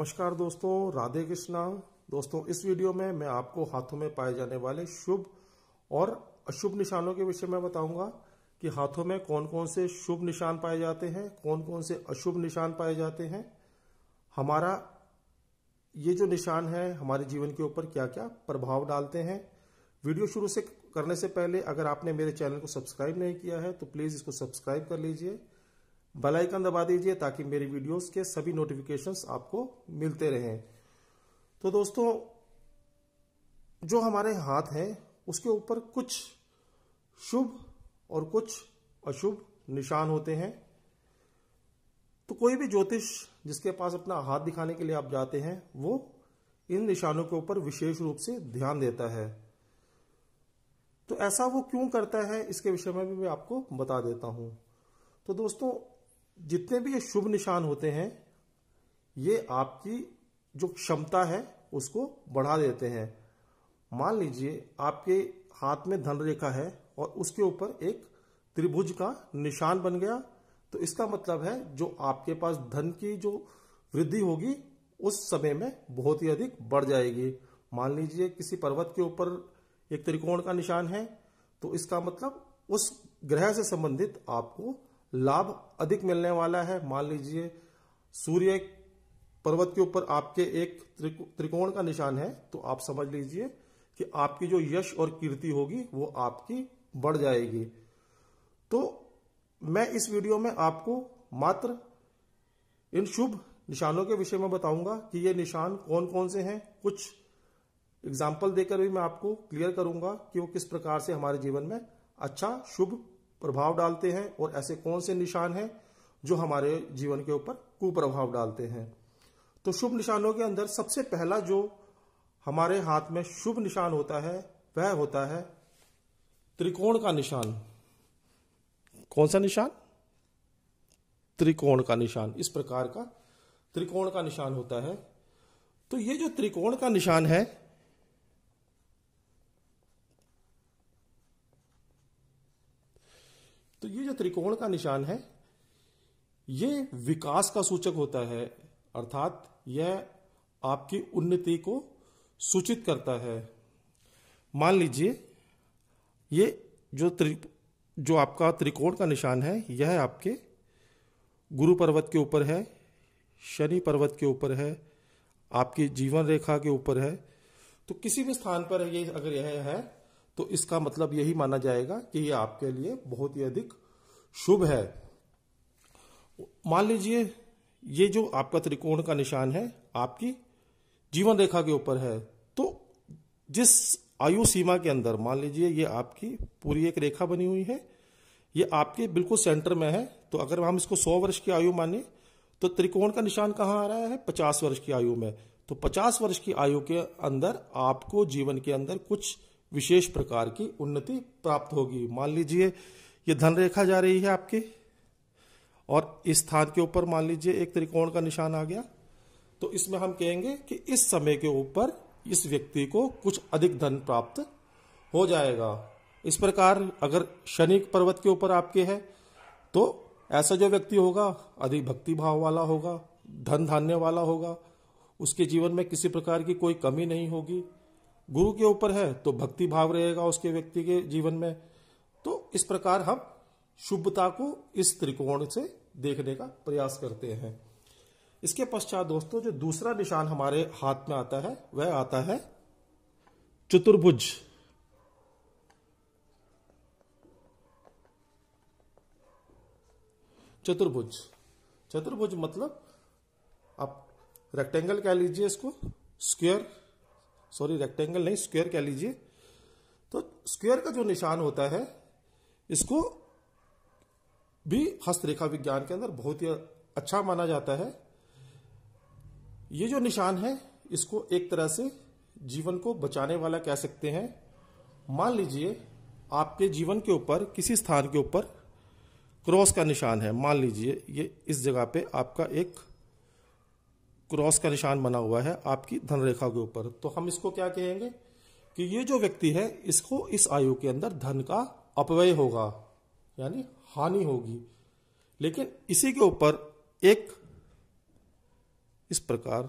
नमस्कार दोस्तों राधे कृष्णा दोस्तों इस वीडियो में मैं आपको हाथों में पाए जाने वाले शुभ और अशुभ निशानों के विषय में बताऊंगा कि हाथों में कौन कौन से शुभ निशान पाए जाते हैं कौन कौन से अशुभ निशान पाए जाते हैं हमारा ये जो निशान है हमारे जीवन के ऊपर क्या क्या प्रभाव डालते हैं वीडियो शुरू से करने से पहले अगर आपने मेरे चैनल को सब्सक्राइब नहीं किया है तो प्लीज़ इसको सब्सक्राइब कर लीजिए बेल आइकन दबा दीजिए ताकि मेरे वीडियोस के सभी नोटिफिकेशंस आपको मिलते रहें तो दोस्तों जो हमारे हाथ हैं उसके ऊपर कुछ शुभ और कुछ अशुभ निशान होते हैं तो कोई भी ज्योतिष जिसके पास अपना हाथ दिखाने के लिए आप जाते हैं वो इन निशानों के ऊपर विशेष रूप से ध्यान देता है तो ऐसा वो क्यों करता है इसके विषय में भी मैं आपको बता देता हूं तो दोस्तों जितने भी ये शुभ निशान होते हैं ये आपकी जो क्षमता है उसको बढ़ा देते हैं मान लीजिए आपके हाथ में धन रेखा है और उसके ऊपर एक त्रिभुज का निशान बन गया तो इसका मतलब है जो आपके पास धन की जो वृद्धि होगी उस समय में बहुत ही अधिक बढ़ जाएगी मान लीजिए किसी पर्वत के ऊपर एक त्रिकोण का निशान है तो इसका मतलब उस ग्रह से संबंधित आपको लाभ अधिक मिलने वाला है मान लीजिए सूर्य पर्वत के ऊपर आपके एक त्रिकोण का निशान है तो आप समझ लीजिए कि आपकी जो यश और कीर्ति होगी वो आपकी बढ़ जाएगी तो मैं इस वीडियो में आपको मात्र इन शुभ निशानों के विषय में बताऊंगा कि ये निशान कौन कौन से हैं कुछ एग्जाम्पल देकर भी मैं आपको क्लियर करूंगा कि वो किस प्रकार से हमारे जीवन में अच्छा शुभ प्रभाव डालते हैं और ऐसे कौन से निशान हैं जो हमारे जीवन के ऊपर कुप्रभाव डालते हैं तो शुभ निशानों के अंदर सबसे पहला जो हमारे हाथ में शुभ निशान होता है वह होता है त्रिकोण का निशान कौन सा निशान त्रिकोण का निशान इस प्रकार का त्रिकोण का निशान होता है तो ये जो त्रिकोण का निशान है तो ये जो त्रिकोण का निशान है ये विकास का सूचक होता है अर्थात यह आपकी उन्नति को सूचित करता है मान लीजिए ये जो त्रि जो आपका त्रिकोण का निशान है यह आपके गुरु पर्वत के ऊपर है शनि पर्वत के ऊपर है आपकी जीवन रेखा के ऊपर है तो किसी भी स्थान पर ये अगर यह है तो इसका मतलब यही माना जाएगा कि ये आपके लिए बहुत ही अधिक शुभ है मान लीजिए ये जो आपका त्रिकोण का निशान है आपकी जीवन रेखा के ऊपर है तो जिस आयु सीमा के अंदर मान लीजिए ये आपकी पूरी एक रेखा बनी हुई है ये आपके बिल्कुल सेंटर में है तो अगर हम इसको सौ वर्ष की आयु माने तो त्रिकोण का निशान कहाँ आ रहा है पचास वर्ष की आयु में तो पचास वर्ष की आयु के अंदर आपको जीवन के अंदर कुछ विशेष प्रकार की उन्नति प्राप्त होगी मान लीजिए ये धन रेखा जा रही है आपकी और इस स्थान के ऊपर मान लीजिए एक त्रिकोण का निशान आ गया तो इसमें हम कहेंगे कि इस समय के ऊपर इस व्यक्ति को कुछ अधिक धन प्राप्त हो जाएगा इस प्रकार अगर शनि पर्वत के ऊपर आपके है तो ऐसा जो व्यक्ति होगा अधिक भक्ति भाव वाला होगा धन धान्य वाला होगा उसके जीवन में किसी प्रकार की कोई कमी नहीं होगी गुरु के ऊपर है तो भक्ति भाव रहेगा उसके व्यक्ति के जीवन में तो इस प्रकार हम शुभता को इस त्रिकोण से देखने का प्रयास करते हैं इसके पश्चात दोस्तों जो दूसरा निशान हमारे हाथ में आता है वह आता है चतुर्भुज चतुर्भुज चतुर्भुज मतलब आप रेक्टेंगल कह लीजिए इसको स्क्वायर सॉरी रेक्टेंगल नहीं स्क्वेयर कह लीजिए तो स्क्वेयर का जो निशान होता है इसको भी हस्तरेखा विज्ञान के अंदर बहुत ही अच्छा माना जाता है ये जो निशान है इसको एक तरह से जीवन को बचाने वाला कह सकते हैं मान लीजिए आपके जीवन के ऊपर किसी स्थान के ऊपर क्रॉस का निशान है मान लीजिए ये इस जगह पे आपका एक क्रॉस का निशान बना हुआ है आपकी धन रेखा के ऊपर तो हम इसको क्या कहेंगे कि ये जो व्यक्ति है इसको इस आयु के अंदर धन का अपव्यय होगा यानी हानि होगी लेकिन इसी के ऊपर एक इस प्रकार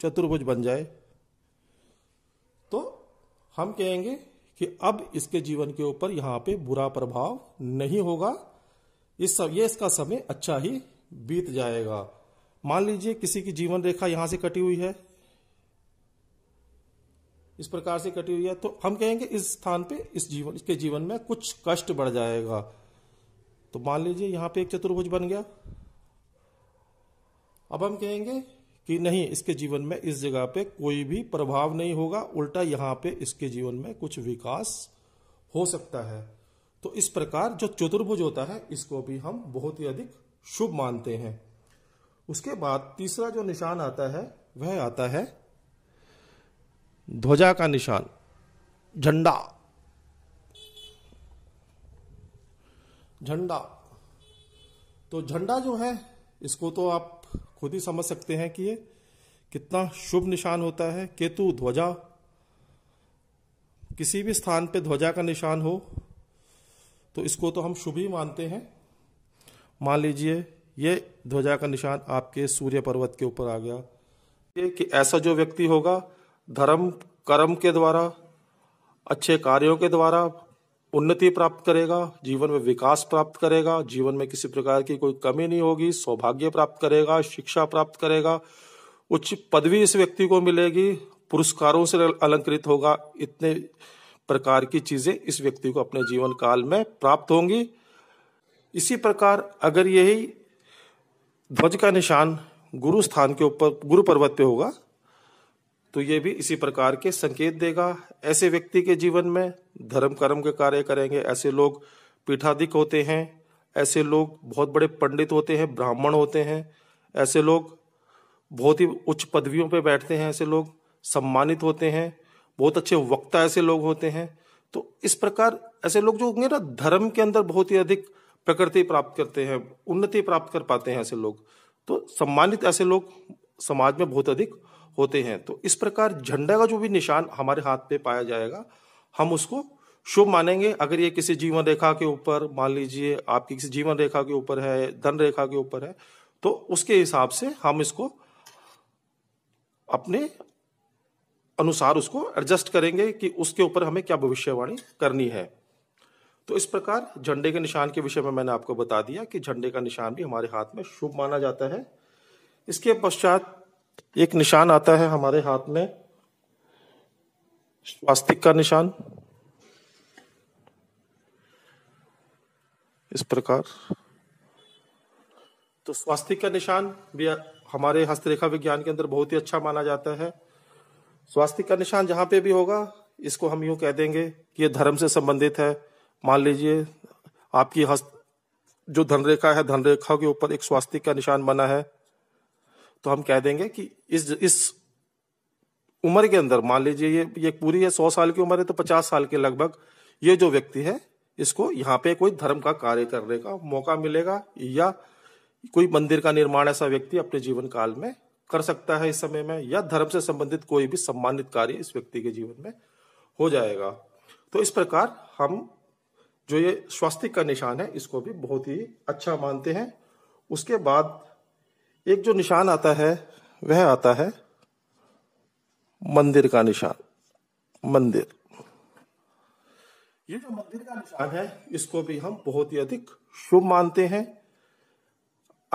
चतुर्भुज बन जाए तो हम कहेंगे कि अब इसके जीवन के ऊपर यहां पे बुरा प्रभाव नहीं होगा इस सब ये इसका समय अच्छा ही बीत जाएगा मान लीजिए किसी की जीवन रेखा यहां से कटी हुई है इस प्रकार से कटी हुई है तो हम कहेंगे इस स्थान पे इस जीवन इसके जीवन में कुछ कष्ट बढ़ जाएगा तो मान लीजिए यहां पे एक चतुर्भुज बन गया अब हम कहेंगे कि नहीं इसके जीवन में इस जगह पे कोई भी प्रभाव नहीं होगा उल्टा यहां पे इसके जीवन में कुछ विकास हो सकता है तो इस प्रकार जो चतुर्भुज होता है इसको भी हम बहुत ही अधिक शुभ मानते हैं उसके बाद तीसरा जो निशान आता है वह आता है ध्वजा का निशान झंडा झंडा तो झंडा जो है इसको तो आप खुद ही समझ सकते हैं कि ये कितना शुभ निशान होता है केतु ध्वजा किसी भी स्थान पे ध्वजा का निशान हो तो इसको तो हम शुभ ही मानते हैं मान लीजिए ये ध्वजा का निशान आपके सूर्य पर्वत के ऊपर आ गया ये कि ऐसा जो व्यक्ति होगा धर्म कर्म के द्वारा अच्छे कार्यों के द्वारा उन्नति प्राप्त करेगा जीवन में विकास प्राप्त करेगा जीवन में किसी प्रकार की कोई कमी नहीं होगी सौभाग्य प्राप्त करेगा शिक्षा प्राप्त करेगा उच्च पदवी इस व्यक्ति को मिलेगी पुरस्कारों से अलंकृत होगा इतने प्रकार की चीजें इस व्यक्ति को अपने जीवन काल में प्राप्त होंगी इसी प्रकार अगर यही ध्वज का निशान गुरु स्थान के ऊपर गुरु पर्वत पे होगा तो ये भी इसी प्रकार के संकेत देगा ऐसे व्यक्ति के जीवन में धर्म कर्म के कार्य करेंगे ऐसे लोग पीठाधिक होते हैं ऐसे लोग बहुत बड़े पंडित होते हैं ब्राह्मण होते हैं ऐसे लोग बहुत ही उच्च पदवियों पे बैठते हैं ऐसे लोग सम्मानित होते हैं बहुत अच्छे वक्ता ऐसे लोग होते हैं तो इस प्रकार ऐसे लोग जो होंगे ना धर्म के अंदर बहुत ही अधिक प्रकृति प्राप्त करते हैं उन्नति प्राप्त कर पाते हैं ऐसे लोग तो सम्मानित ऐसे लोग समाज में बहुत अधिक होते हैं तो इस प्रकार झंडा का जो भी निशान हमारे हाथ पे पाया जाएगा हम उसको शुभ मानेंगे अगर ये किसी जीवन रेखा के ऊपर मान लीजिए आपकी किसी जीवन रेखा के ऊपर है धन रेखा के ऊपर है तो उसके हिसाब से हम इसको अपने अनुसार उसको एडजस्ट करेंगे कि उसके ऊपर हमें क्या भविष्यवाणी करनी है तो इस प्रकार झंडे के निशान के विषय में मैंने आपको बता दिया कि झंडे का निशान भी हमारे हाथ में शुभ माना जाता है इसके पश्चात एक निशान आता है हमारे हाथ में स्वास्तिक का निशान इस प्रकार तो स्वास्तिक का निशान भी हमारे हस्तरेखा विज्ञान के अंदर बहुत ही अच्छा माना जाता है स्वास्तिक का निशान जहां पे भी होगा इसको हम यूं कह देंगे कि ये धर्म से संबंधित है मान लीजिए आपकी हस्त जो धनरेखा है धनरेखा के ऊपर एक स्वास्थ्य का निशान बना है तो हम कह देंगे कि इस इस उम्र के अंदर मान लीजिए ये ये पूरी है सौ साल की उम्र है तो पचास साल के लगभग ये जो व्यक्ति है इसको यहाँ पे कोई धर्म का कार्य करने का मौका मिलेगा या कोई मंदिर का निर्माण ऐसा व्यक्ति अपने जीवन काल में कर सकता है इस समय में या धर्म से संबंधित कोई भी सम्मानित कार्य इस व्यक्ति के जीवन में हो जाएगा तो इस प्रकार हम जो ये स्वास्तिक का निशान है इसको भी बहुत ही अच्छा मानते हैं उसके बाद एक जो निशान आता है वह आता है मंदिर का निशान मंदिर ये जो मंदिर का निशान है इसको भी हम बहुत ही अधिक शुभ मानते हैं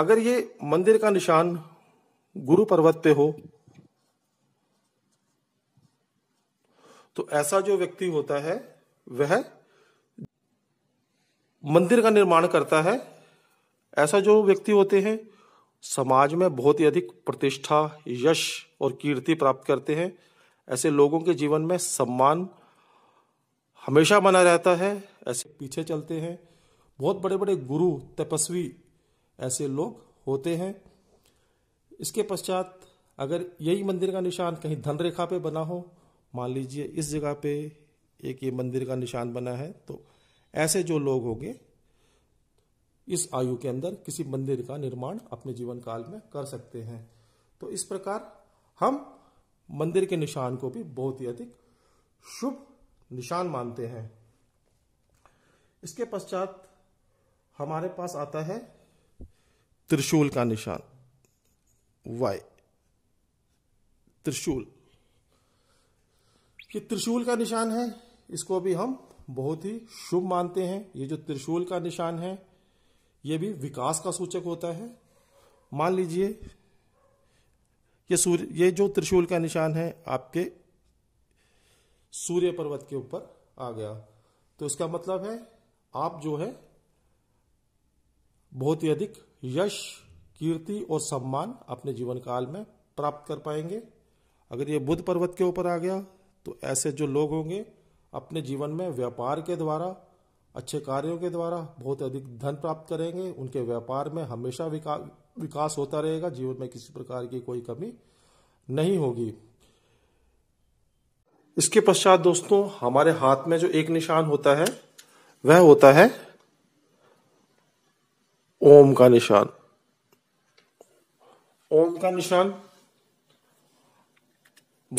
अगर ये मंदिर का निशान गुरु पर्वत पे हो तो ऐसा जो व्यक्ति होता है वह मंदिर का निर्माण करता है ऐसा जो व्यक्ति होते हैं समाज में बहुत ही अधिक प्रतिष्ठा यश और कीर्ति प्राप्त करते हैं ऐसे लोगों के जीवन में सम्मान हमेशा बना रहता है ऐसे पीछे चलते हैं बहुत बड़े बड़े गुरु तपस्वी ऐसे लोग होते हैं इसके पश्चात अगर यही मंदिर का निशान कहीं धन रेखा पे बना हो मान लीजिए इस जगह पे एक ये मंदिर का निशान बना है तो ऐसे जो लोग होंगे इस आयु के अंदर किसी मंदिर का निर्माण अपने जीवन काल में कर सकते हैं तो इस प्रकार हम मंदिर के निशान को भी बहुत ही अधिक शुभ निशान मानते हैं इसके पश्चात हमारे पास आता है त्रिशूल का निशान वाय त्रिशूल कि त्रिशूल का निशान है इसको भी हम बहुत ही शुभ मानते हैं ये जो त्रिशूल का निशान है ये भी विकास का सूचक होता है मान लीजिए ये सूर्य ये जो त्रिशूल का निशान है आपके सूर्य पर्वत के ऊपर आ गया तो इसका मतलब है आप जो है बहुत ही अधिक यश कीर्ति और सम्मान अपने जीवन काल में प्राप्त कर पाएंगे अगर ये बुद्ध पर्वत के ऊपर आ गया तो ऐसे जो लोग होंगे अपने जीवन में व्यापार के द्वारा अच्छे कार्यों के द्वारा बहुत अधिक धन प्राप्त करेंगे उनके व्यापार में हमेशा विका, विकास होता रहेगा जीवन में किसी प्रकार की कोई कमी नहीं होगी इसके पश्चात दोस्तों हमारे हाथ में जो एक निशान होता है वह होता है ओम का निशान ओम का निशान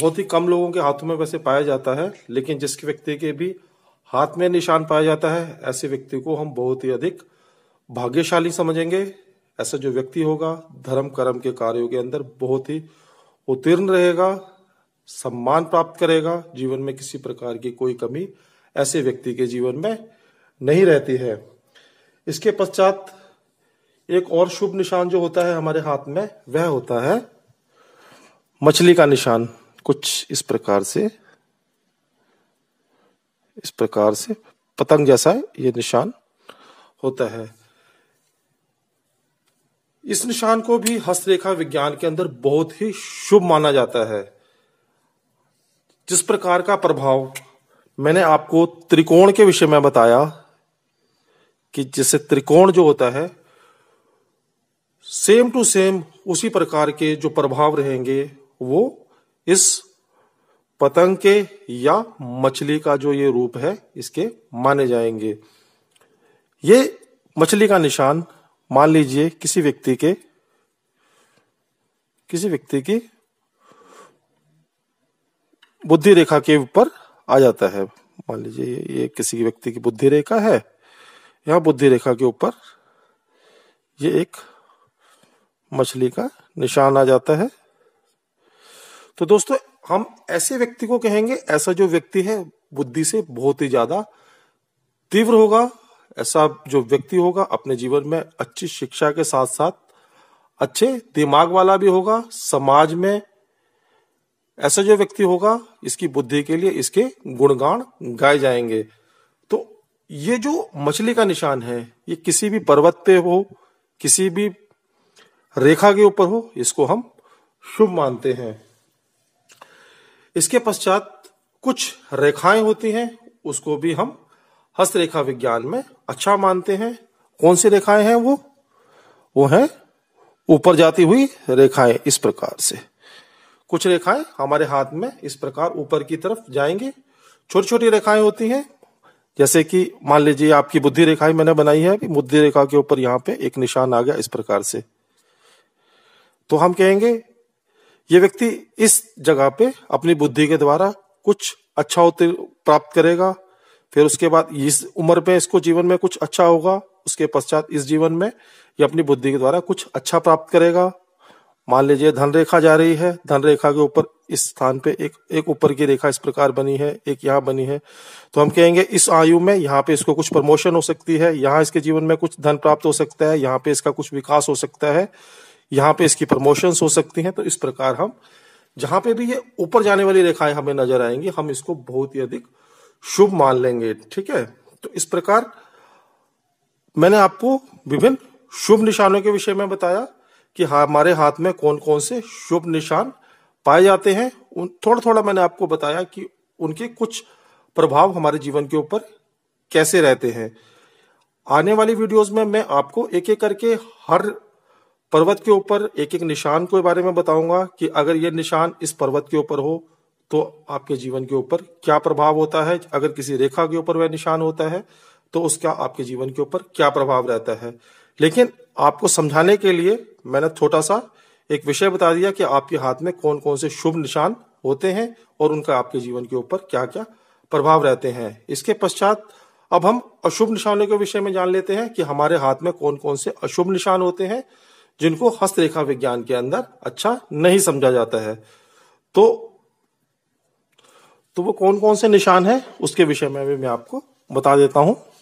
बहुत ही कम लोगों के हाथों में वैसे पाया जाता है लेकिन जिस व्यक्ति के भी हाथ में निशान पाया जाता है ऐसे व्यक्ति को हम बहुत ही अधिक भाग्यशाली समझेंगे ऐसा जो व्यक्ति होगा धर्म कर्म के कार्यों के अंदर बहुत ही उत्तीर्ण रहेगा सम्मान प्राप्त करेगा जीवन में किसी प्रकार की कोई कमी ऐसे व्यक्ति के जीवन में नहीं रहती है इसके पश्चात एक और शुभ निशान जो होता है हमारे हाथ में वह होता है मछली का निशान कुछ इस प्रकार से इस प्रकार से पतंग जैसा ये निशान होता है इस निशान को भी हस्तरेखा विज्ञान के अंदर बहुत ही शुभ माना जाता है जिस प्रकार का प्रभाव मैंने आपको त्रिकोण के विषय में बताया कि जैसे त्रिकोण जो होता है सेम टू सेम उसी प्रकार के जो प्रभाव रहेंगे वो इस पतंग के या मछली का जो ये रूप है इसके माने जाएंगे ये मछली का निशान मान लीजिए किसी व्यक्ति के किसी व्यक्ति की बुद्धि रेखा के ऊपर आ जाता है मान लीजिए ये किसी व्यक्ति की बुद्धि रेखा है यहां बुद्धि रेखा के ऊपर ये एक मछली का निशान आ जाता है तो दोस्तों हम ऐसे व्यक्ति को कहेंगे ऐसा जो व्यक्ति है बुद्धि से बहुत ही ज्यादा तीव्र होगा ऐसा जो व्यक्ति होगा अपने जीवन में अच्छी शिक्षा के साथ साथ अच्छे दिमाग वाला भी होगा समाज में ऐसा जो व्यक्ति होगा इसकी बुद्धि के लिए इसके गुणगान गाए जाएंगे तो ये जो मछली का निशान है ये किसी भी पर्वत पे हो किसी भी रेखा के ऊपर हो इसको हम शुभ मानते हैं इसके पश्चात कुछ रेखाएं होती हैं उसको भी हम हस्तरेखा विज्ञान में अच्छा मानते हैं कौन सी रेखाएं हैं वो वो हैं ऊपर जाती हुई रेखाएं इस प्रकार से कुछ रेखाएं हमारे हाथ में इस प्रकार ऊपर की तरफ जाएंगे छोटी छोटी रेखाएं होती हैं जैसे कि मान लीजिए आपकी बुद्धि रेखाएं मैंने बनाई है बुद्धि रेखा के ऊपर यहाँ पे एक निशान आ गया इस प्रकार से तो हम कहेंगे ये व्यक्ति इस जगह पे अपनी बुद्धि के द्वारा कुछ अच्छा प्राप्त करेगा फिर उसके बाद इस उम्र में इसको जीवन में कुछ अच्छा होगा उसके पश्चात इस जीवन में ये अपनी बुद्धि के द्वारा कुछ अच्छा प्राप्त करेगा मान लीजिए धन रेखा जा रही है धन रेखा के ऊपर इस स्थान पे एक एक ऊपर की रेखा इस प्रकार बनी है एक यहाँ बनी है तो हम कहेंगे इस आयु में यहाँ पे इसको कुछ प्रमोशन हो सकती है यहाँ इसके जीवन में कुछ धन प्राप्त हो सकता है यहाँ पे इसका कुछ विकास हो सकता है यहाँ पे इसकी प्रमोशंस हो सकती हैं तो इस प्रकार हम जहां पे भी ये ऊपर जाने वाली रेखाएं हमें नजर आएंगी हम इसको बहुत ही अधिक शुभ मान लेंगे ठीक है तो इस प्रकार मैंने आपको विभिन्न शुभ निशानों के विषय में बताया कि हमारे हाथ में कौन कौन से शुभ निशान पाए जाते हैं उन थोड़ा थोड़ा मैंने आपको बताया कि उनके कुछ प्रभाव हमारे जीवन के ऊपर कैसे रहते हैं आने वाली वीडियोस में मैं आपको एक एक करके हर पर्वत के ऊपर एक एक निशान के बारे में बताऊंगा कि अगर ये निशान इस पर्वत के ऊपर हो तो आपके जीवन के ऊपर क्या प्रभाव होता है अगर किसी रेखा के ऊपर वह निशान होता है तो उसका आपके जीवन के ऊपर क्या प्रभाव रहता है लेकिन आपको समझाने के लिए मैंने छोटा सा एक विषय बता दिया कि आपके हाथ में कौन कौन से शुभ निशान होते हैं और उनका आपके जीवन के ऊपर क्या क्या प्रभाव रहते हैं इसके पश्चात अब हम अशुभ निशानों के विषय में जान लेते हैं कि हमारे हाथ में कौन कौन से अशुभ निशान होते हैं जिनको हस्तरेखा विज्ञान के अंदर अच्छा नहीं समझा जाता है तो तो वो कौन कौन से निशान है उसके विषय में भी मैं आपको बता देता हूं